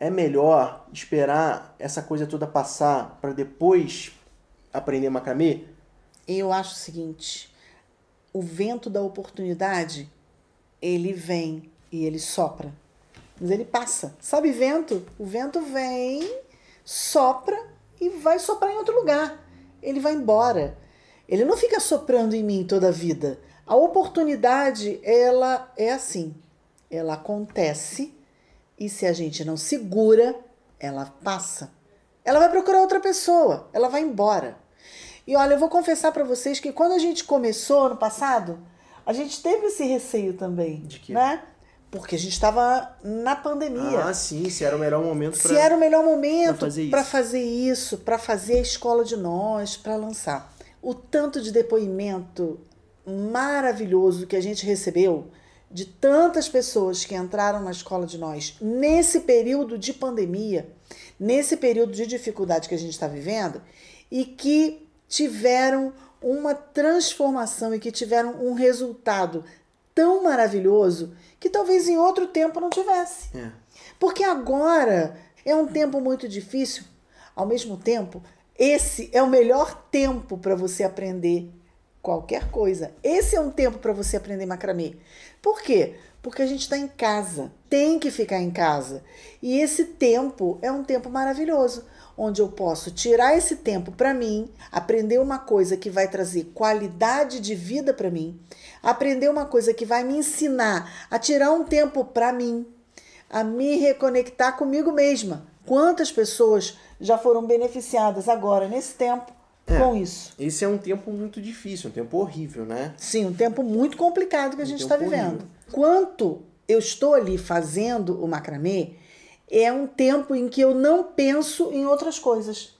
é melhor esperar essa coisa toda passar para depois aprender macramê? Eu acho o seguinte, o vento da oportunidade, ele vem e ele sopra. Mas ele passa. Sabe vento? O vento vem, sopra e vai soprar em outro lugar. Ele vai embora. Ele não fica soprando em mim toda a vida. A oportunidade, ela é assim. Ela acontece e se a gente não segura, ela passa. Ela vai procurar outra pessoa, ela vai embora. E olha, eu vou confessar para vocês que quando a gente começou no passado, a gente teve esse receio também, De que? né? Porque a gente estava na pandemia. Ah, sim, se era o melhor momento para Se era o melhor momento para fazer isso, para fazer, fazer a escola de nós, para lançar. O tanto de depoimento maravilhoso que a gente recebeu de tantas pessoas que entraram na escola de nós nesse período de pandemia, nesse período de dificuldade que a gente está vivendo e que tiveram uma transformação e que tiveram um resultado tão maravilhoso que talvez em outro tempo não tivesse. É. Porque agora é um tempo muito difícil, ao mesmo tempo, esse é o melhor tempo para você aprender qualquer coisa. Esse é um tempo para você aprender macramê. Por quê? Porque a gente está em casa, tem que ficar em casa. E esse tempo é um tempo maravilhoso, onde eu posso tirar esse tempo para mim, aprender uma coisa que vai trazer qualidade de vida para mim, aprender uma coisa que vai me ensinar a tirar um tempo para mim, a me reconectar comigo mesma. Quantas pessoas já foram beneficiadas agora nesse tempo é. com isso. Esse é um tempo muito difícil, um tempo horrível, né? Sim, um tempo muito complicado que a um gente está vivendo. Horrível. Quanto eu estou ali fazendo o macramê, é um tempo em que eu não penso em outras coisas.